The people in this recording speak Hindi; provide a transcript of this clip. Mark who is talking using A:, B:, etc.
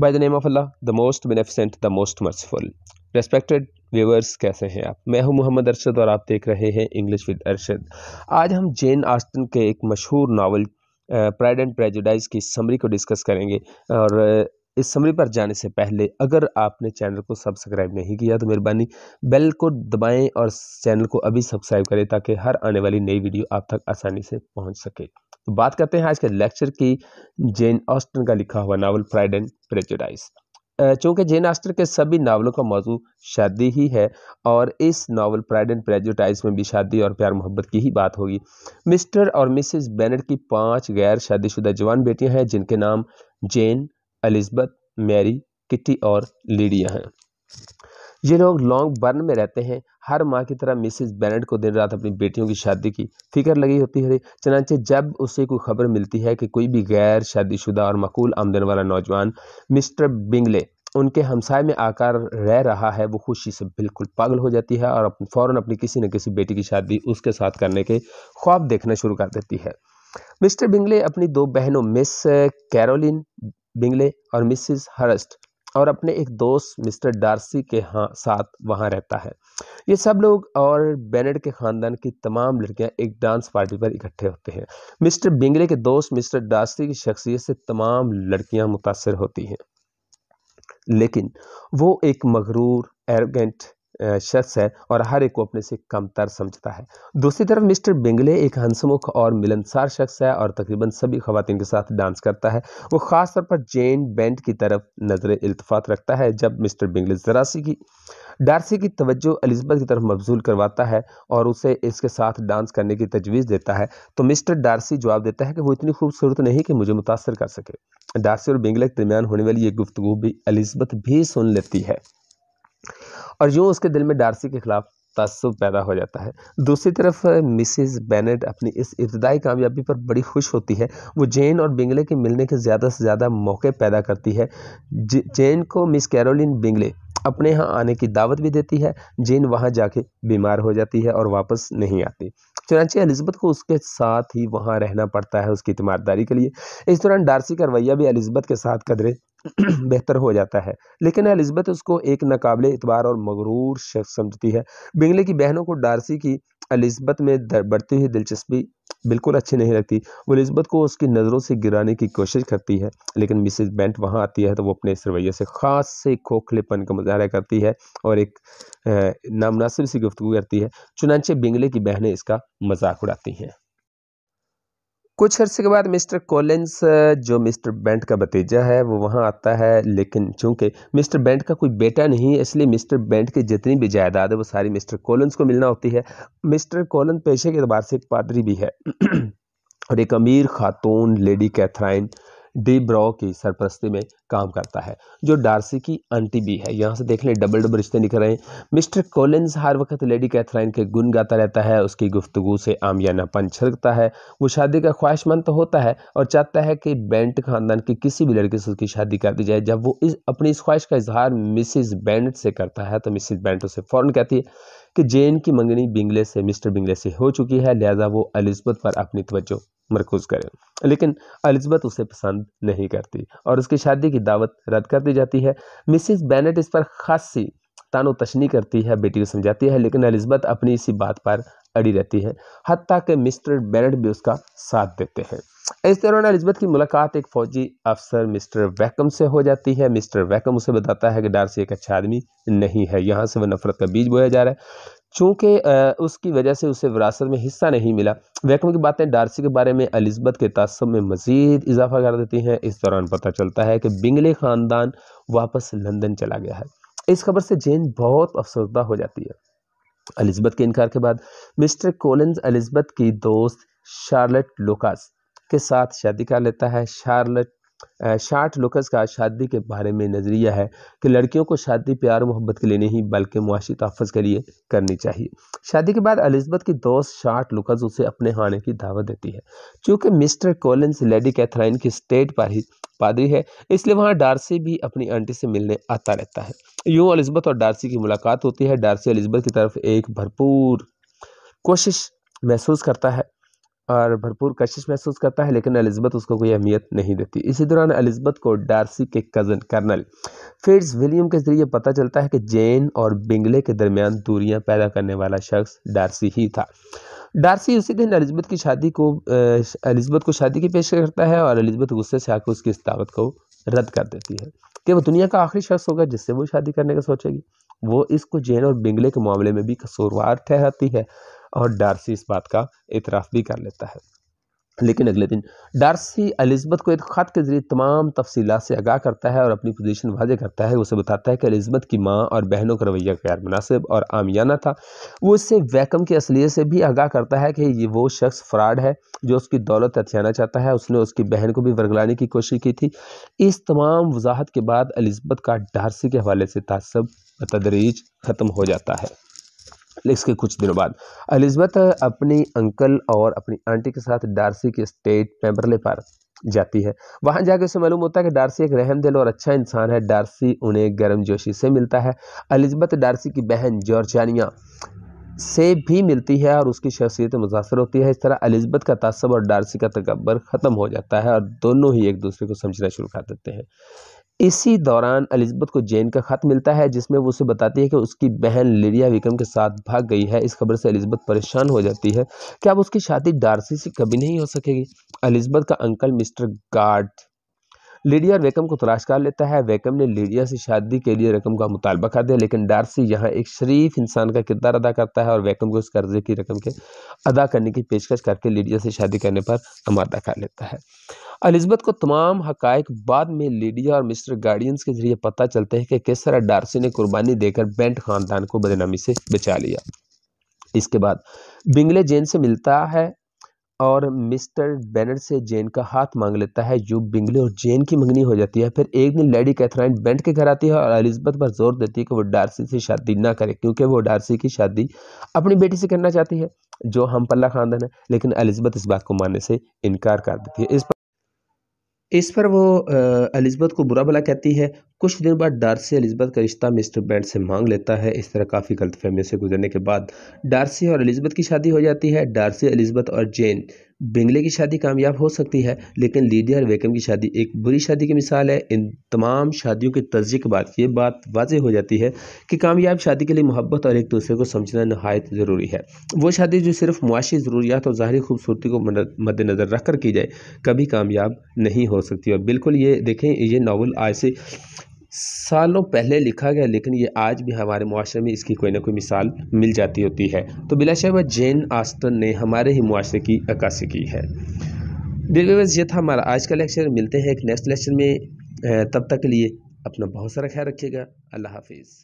A: bye the name of Allah the most beneficent the most merciful respected viewers कैसे हैं आप मैं हूं मोहम्मद अरशद और आप देख रहे हैं इंग्लिश विद अरशद आज हम जेन आस्टन के एक मशहूर नावल प्राइड एंड प्रेजुडाइज की समरी को डिस्कस करेंगे और इस समरी पर जाने से पहले अगर आपने चैनल को सब्सक्राइब नहीं किया तो मेहरबानी बेल को दबाएं और चैनल को अभी सब्सक्राइब करें ताकि हर आने वाली नई वीडियो आप तक आसानी से पहुंच सके तो बात करते हैं आज के लेक्चर की जेन ऑस्टन का लिखा हुआ नावल प्राइड एंड प्रेजुडाइस चूँकि जेन ऑस्टन के सभी नावलों का मौजू शादी ही है और इस नावल प्राइड एंड प्रेजुटाइज में भी शादी और प्यार मोहब्बत की ही बात होगी मिस्टर और मिसिस बैनड की पांच गैर शादीशुदा जवान बेटियाँ हैं जिनके नाम जेन अलिजबथ मैरी किटी और लीडिया हैं ये लोग लॉन्ग बर्न में रहते हैं हर माँ की तरह मिसिज बैनड को दिन रात अपनी बेटियों की शादी की फिक्र लगी होती है चनाचे जब उसे कोई खबर मिलती है कि कोई भी गैर शादीशुदा और मकूल आमदन वाला नौजवान मिस्टर बिंगले उनके हमसाय में आकर रह रहा है वो खुशी से बिल्कुल पागल हो जाती है और फ़ौर अपनी किसी न किसी बेटी की शादी उसके साथ करने के ख्वाब देखना शुरू कर देती है मिस्टर बिंगले अपनी दो बहनों मिस कैरोलिन बिंगले और मिसिस हर्स्ट और अपने एक दोस्त मिस्टर डार्सी के हाँ साथ वहाँ रहता है ये सब लोग और बेनेड के ख़ानदान की तमाम लड़कियाँ एक डांस पार्टी पर इकट्ठे होते हैं मिस्टर बिंगले के दोस्त मिस्टर डार्सी की शख्सियत से तमाम लड़कियाँ मुतासर होती हैं लेकिन वो एक मगरूर एरोगेंट शख्स है और हर एक को अपने से कमतर समझता है दूसरी तरफ मिस्टर बिंगले एक हंसमुख और मिलनसार शख्स है और तकरीबन सभी खुतिन के साथ डांस करता है वो ख़ास तौर पर जेन बेंट की तरफ नजर इल्तफात रखता है जब मिस्टर बिंगले जरासी की डारसी की तवज्जो अलिजबथ की तरफ मबजूल करवाता है और उसे इसके साथ डांस करने की तजवीज़ देता है तो मिस्टर डारसी जवाब देता है कि वो इतनी खूबसूरत नहीं कि मुझे मुतासर कर सके डारसी और बिंगले के दरमियान होने वाली ये गुफ्तु भी अलिजबथ भी सुन लेती है और यूँ उसके दिल में डार्सी के ख़िलाफ़ तसुब पैदा हो जाता है दूसरी तरफ मिसिज़ बेनेट अपनी इस इब्तदाई कामयाबी पर बड़ी खुश होती है वो जेन और बिंगले के मिलने के ज़्यादा से ज़्यादा मौके पैदा करती है जेन को मिस कैरोलिन बिंगले अपने यहाँ आने की दावत भी देती है जेन वहाँ जाके बीमार हो जाती है और वापस नहीं आती तो चुनाचे एलिजबथ को उसके साथ ही वहाँ रहना पड़ता है उसकी तीमारदारी के लिए इस दौरान डारसी का रवैया भी एलिजबथ के साथ कदरे बेहतर हो जाता है लेकिन एलिजबथ उसको एक नाकबले इतवार और मगरूर शख्स समझती है बिंगले की बहनों को डारसी की एलिजबेथ में बढ़ती हुई दिलचस्पी बिल्कुल अच्छी नहीं लगती वो लिस्बत को उसकी नज़रों से गिराने की कोशिश करती है लेकिन मिसेज बेंट वहाँ आती है तो वो अपने इस रवैये से ख़ास से खोखलेपन का मुजाहरा करती है और एक नामनासिब सी गुफ्तु करती है चुनानचे बिंगले की बहनें इसका मजाक उड़ाती हैं कुछ अर्से के बाद मिस्टर कोलेंस जो मिस्टर बेंट का भतीजा है वो वहाँ आता है लेकिन चूंकि मिस्टर बेंट का कोई बेटा नहीं है इसलिए मिस्टर बेंट की जितनी भी जायदाद है वो सारी मिस्टर कोलेंस को मिलना होती है मिस्टर कोलन पेशे के अतबार से एक पादरी भी है और एक अमीर खातून लेडी कैथराइन डी ब्रॉ की सरपरस्ती में काम करता है जो डार्सी की आंटी भी है यहाँ से देख लें डबल डबल रिश्ते निकल रहे हैं मिस्टर कोलिन्स हर वक्त लेडी कैथराइन के गुन गाता रहता है उसकी गुफ्तगु से आमियानापन छिड़कता है वो शादी का ख्वाहिशमंद तो होता है और चाहता है कि बेंट खानदान की किसी भी लड़के से उसकी शादी कर दी जाए जब वो इस अपनी इस ख्वाहिश का इजहार मिसिज बेंट से करता है तो मिसिज बेंट उसे फ़ौरन कहती है कि जेन की मंगनी बिंगले से मिस्टर बिंगले से हो चुकी है लिहाजा वो एलिजबथ पर अपनी तवज्जो मरकूज़ करें लेकिन अलिजबत उसे पसंद नहीं करती और उसकी शादी की दावत रद्द कर दी जाती है मिसिस बेनेट इस पर खासी तानो तशनी करती है बेटी को समझाती है लेकिन अलिजबत अपनी इसी बात पर अड़ी रहती है हती कि मिस्टर बैनट भी उसका साथ देते हैं इस दौरान अलिजबत की मुलाकात एक फौजी अफसर मिस्टर वैकम से हो जाती है मिस्टर वैकम उसे बताता है कि डारसी एक अच्छा आदमी नहीं है यहाँ से वह नफरत का बीज बोया जा रहा है चूँकि उसकी वजह से उसे विरासत में हिस्सा नहीं मिला वैकम की बातें डारसी के बारे में अलिजबत के तसब में मज़ीद इजाफा कर देती हैं इस दौरान पता चलता है कि बिंगले ख़ानदान वापस लंदन चला गया है इस खबर से जेन बहुत अफसरदा हो जाती है अलिजबत के इनकार के बाद मिस्टर कोलिंस अलिजबत की दोस्त शार्लट लोकास के साथ शादी कर लेता है शार्लट शार्ट लुकस का शादी के बारे में नज़रिया है कि लड़कियों को शादी प्यार मोहब्बत के लिए नहीं बल्कि मुआशी तहफ़ के लिए करनी चाहिए शादी के बाद अलिजबत की दोस्त शार्ट लुकस उसे अपने आने की दावत देती है चूँकि मिस्टर कोलिन्स लेडी कैथराइन की स्टेट पर ही पादरी है इसलिए वहाँ डारसी भी अपनी आंटी से मिलने आता रहता है यूँ अलिजबत और डारसी की मुलाकात होती है डारसी अलिजबत की तरफ एक भरपूर कोशिश महसूस करता है और भरपूर कशिश महसूस करता है लेकिन एलिजबेथ उसको कोई अहमियत नहीं देती इसी दौरान एलिजबेथ को डार्सी के कज़न कर्नल फिट्स विलियम के ज़रिए पता चलता है कि जेन और बिंगले के दरमियान दूरियां पैदा करने वाला शख्स डार्सी ही था डार्सी उसी दिन एलिजबेथ की शादी को एलिजबेथ को शादी की पेश करता है और अलिजबत गुस्से से आकर उसकी इस दावत को रद्द कर देती है कि वो दुनिया का आखिरी शख्स होगा जिससे वो शादी करने का सोचेगी वो इसको जेन और बिंगले के मामले में भी कसूरवार ठहराती है और डार्सी इस बात का इतराफ़ भी कर लेता है लेकिन अगले दिन डार्सी अलिजबथ को एक ख़त के ज़रिए तमाम तफसी से आगाह करता है और अपनी पोजीशन वाजे करता है उसे बताता है कि अलिजबथ की माँ और बहनों का रवैया गैर मुनासिब और आमियाना था वो इससे वैकम के असलियत से भी आगाह करता है कि ये वो शख्स फ्रॉड है जो उसकी दौलत हथियाना चाहता है उसने उसकी बहन को भी वरगलाने की कोशिश की थी इस तमाम वजाहत के बाद अलिजबथ का डारसी के हवाले से तसब तदरीज ख़त्म हो जाता है इसके कुछ दिनों बाद एलिजबेथ अपने अंकल और अपनी आंटी के साथ डार्सी के स्टेट पेम्बरले पर जाती है वहां जाकर उसे मालूम होता है कि डार्सी एक रहम दिल और अच्छा इंसान है डार्सी उन्हें गर्म जोशी से मिलता है एलिजबेथ डार्सी की बहन जॉर्जानिया से भी मिलती है और उसकी शख्सियत मुतासर होती है इस तरह एलिजबेथ का तसब और डार्सी का तकबर ख़त्म हो जाता है और दोनों ही एक दूसरे को समझना शुरू कर देते हैं इसी दौरान एलिजबेथ को जेन का खत मिलता है जिसमें वो उसे बताती है कि उसकी बहन लिरिया विक्रम के साथ भाग गई है इस खबर से अलिजबत परेशान हो जाती है क्या अब उसकी शादी डार्सी से कभी नहीं हो सकेगी एलिजबेथ का अंकल मिस्टर गार्ड लीडिया और वेकम को तलाश कर लेता है वेकम ने लीडिया से शादी के लिए रकम का मुतालबा कर दिया लेकिन डारसी यहाँ एक शरीफ इंसान का किरदार अदा करता है और वेकम को उस कर्जे की रकम के अदा करने की पेशकश करके लीडिया से शादी करने पर आमादा कर लेता है अलिजबत को तमाम हक बाद में लीडिया और मिस्टर गार्डियंस के जरिए पता चलते हैं कि किस तरह डारसी ने कुर्बानी देकर बेंट खानदान को बदनामी से बचा लिया इसके बाद बिंगले जेन से मिलता है और मिस्टर बैनर से जेन का हाथ मांग लेता है जो बिंगले और जेन की मंगनी हो जाती है फिर एक दिन लेडी कैथराइन बेंट के घर आती है और एलिजबेथ पर जोर देती है कि वो डार्सी से शादी ना करे क्योंकि वो डार्सी की शादी अपनी बेटी से करना चाहती है जो हम पल्ला खानदान है लेकिन एलिजबेथ इस बात को मानने से इनकार कर देती है इस पर इस पर वो एलिजबेथ को बुरा भला कहती है कुछ दिन बाद डार्सी एलिजबेथ का रिश्ता मिस्टर बैंड से मांग लेता है इस तरह काफ़ी गलत फहमियों से गुजरने के बाद डार्सी और एलिजबेथ की शादी हो जाती है डार्सी एलिजबेथ और जेन बिंगले की शादी कामयाब हो सकती है लेकिन लीडिया और वेकम की शादी एक बुरी शादी की मिसाल है इन तमाम शादियों के तर्जी के बाद ये बात वाजह हो जाती है कि कामयाब शादी के लिए मोहब्बत और एक दूसरे को समझना नहायत ज़रूरी है वो शादी जो सिर्फ मुआशी ज़रूरियात और ज़ाहरी खूबसूरती को मद्देनज़र रख कर की जाए कभी कामयाब नहीं हो सकती और बिल्कुल ये देखें ये नावल आज से सालों पहले लिखा गया लेकिन ये आज भी हमारे मुआरे में इसकी कोई ना कोई मिसाल मिल जाती होती है तो बिला वह जैन आस्तन ने हमारे ही मुआरे की अक्सी की है दिलवेवस ये था हमारा आज का लेक्चर मिलते हैं एक नेक्स्ट लेक्चर में तब तक के लिए अपना बहुत सारा ख्याल रखिएगा अल्लाह हाफिज़